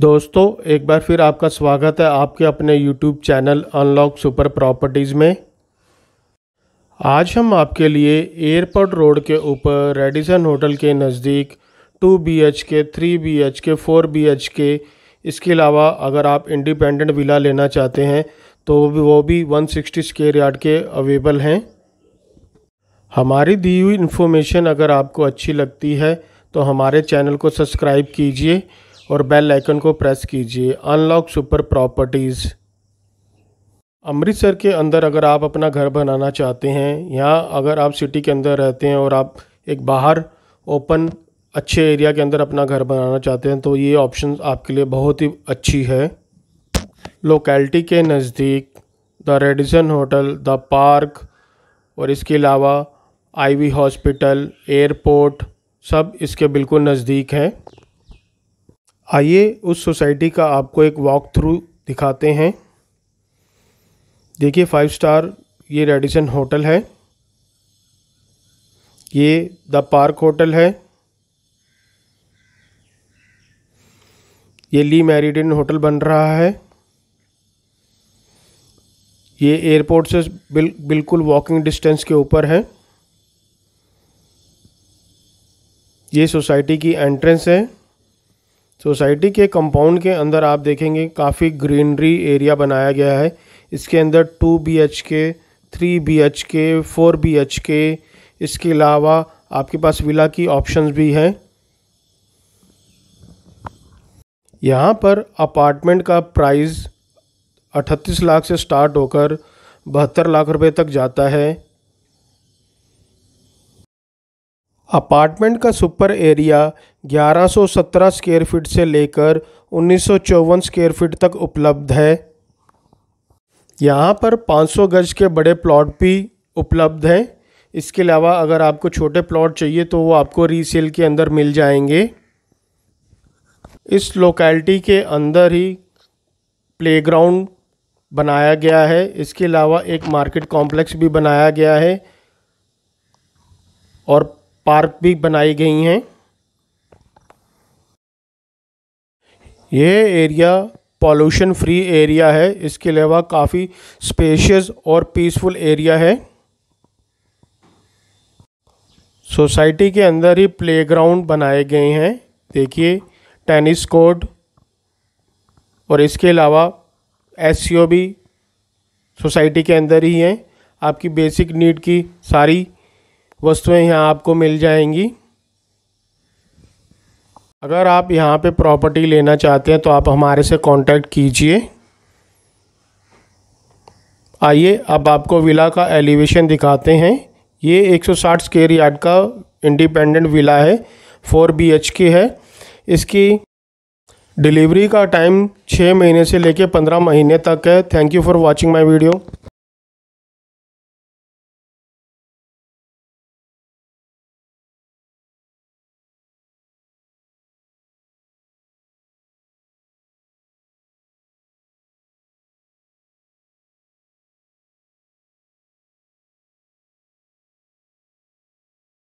दोस्तों एक बार फिर आपका स्वागत है आपके अपने YouTube channel unlock super properties में आज हम आपके लिए एयरपोर्ट रोड के ऊपर रेडिसन होटल के नज़दीक 2 B H K three B H K four B H K इसके अलावा अगर आप इंडिपेंडेंट विला लेना चाहते हैं तो वो भी 160 स्क्वेयर यार्ड के अवेलेबल हैं हमारी दी हुई इन्फॉर्मेशन अगर आपको अच्छी लगती है तो हमारे चैनल को सब्सक्राइब कीजिए और बेल आइकन को प्रेस कीजिए अनलॉक सुपर प्रॉपर्टीज़ अमृतसर के अंदर अगर आप अपना घर बनाना चाहते हैं या अगर आप सिटी के अंदर रहते हैं और आप एक बाहर ओपन अच्छे एरिया के अंदर अपना घर बनाना चाहते हैं तो ये ऑप्शन आपके लिए बहुत ही अच्छी है लोकेलिटी के नज़दीक the Radisson hotel the Park और इसके अलावा आईवी हॉस्पिटल एयरपोर्ट सब इसके बिल्कुल नज़दीक हैं आइए उस सोसाइटी का आपको एक वॉक थ्रू दिखाते हैं देखिए फाइव स्टार ये रेडिसन होटल है ये द पार्क होटल है ये ली मैरिडिन होटल बन रहा है ये एयरपोर्ट से बिल, बिल्कुल वॉकिंग डिस्टेंस के ऊपर है ये सोसाइटी की एंट्रेंस है सोसाइटी के कंपाउंड के अंदर आप देखेंगे काफ़ी ग्रीनरी एरिया बनाया गया है इसके अंदर two B H K three B H K four B H K इसके अलावा आपके पास विला की ऑप्शंस भी हैं यहाँ पर अपार्टमेंट का प्राइस अठतीस लाख से स्टार्ट होकर बहत्तर लाख रुपए तक जाता है अपार्टमेंट का सुपर एरिया 1117 स्क्वेयर फीट से लेकर उन्नीस स्क्वेयर फीट तक उपलब्ध है यहाँ पर 500 गज के बड़े प्लॉट भी उपलब्ध हैं इसके अलावा अगर आपको छोटे प्लॉट चाहिए तो वो आपको रीसेल के अंदर मिल जाएंगे इस लोकेलिटी के अंदर ही प्लेग्राउंड बनाया गया है इसके अलावा एक मार्केट कॉम्प्लेक्स भी बनाया गया है और पार्क भी बनाई गई हैं ये एरिया पॉल्यूशन फ्री एरिया है इसके अलावा काफ़ी स्पेशियस और पीसफुल एरिया है सोसाइटी के अंदर ही प्लेग्राउंड बनाए गए हैं देखिए टेनिस कोर्ट और इसके अलावा एस भी सोसाइटी के अंदर ही हैं आपकी बेसिक नीड की सारी वस्तुएं यहाँ आपको मिल जाएंगी अगर आप यहाँ पे प्रॉपर्टी लेना चाहते हैं तो आप हमारे से कांटेक्ट कीजिए आइए अब आपको विला का एलिवेशन दिखाते हैं ये 160 स्क्वेयर यार्ड का इंडिपेंडेंट विला है 4 बी के है इसकी डिलीवरी का टाइम 6 महीने से लेकर 15 महीने तक है thank you for watching my video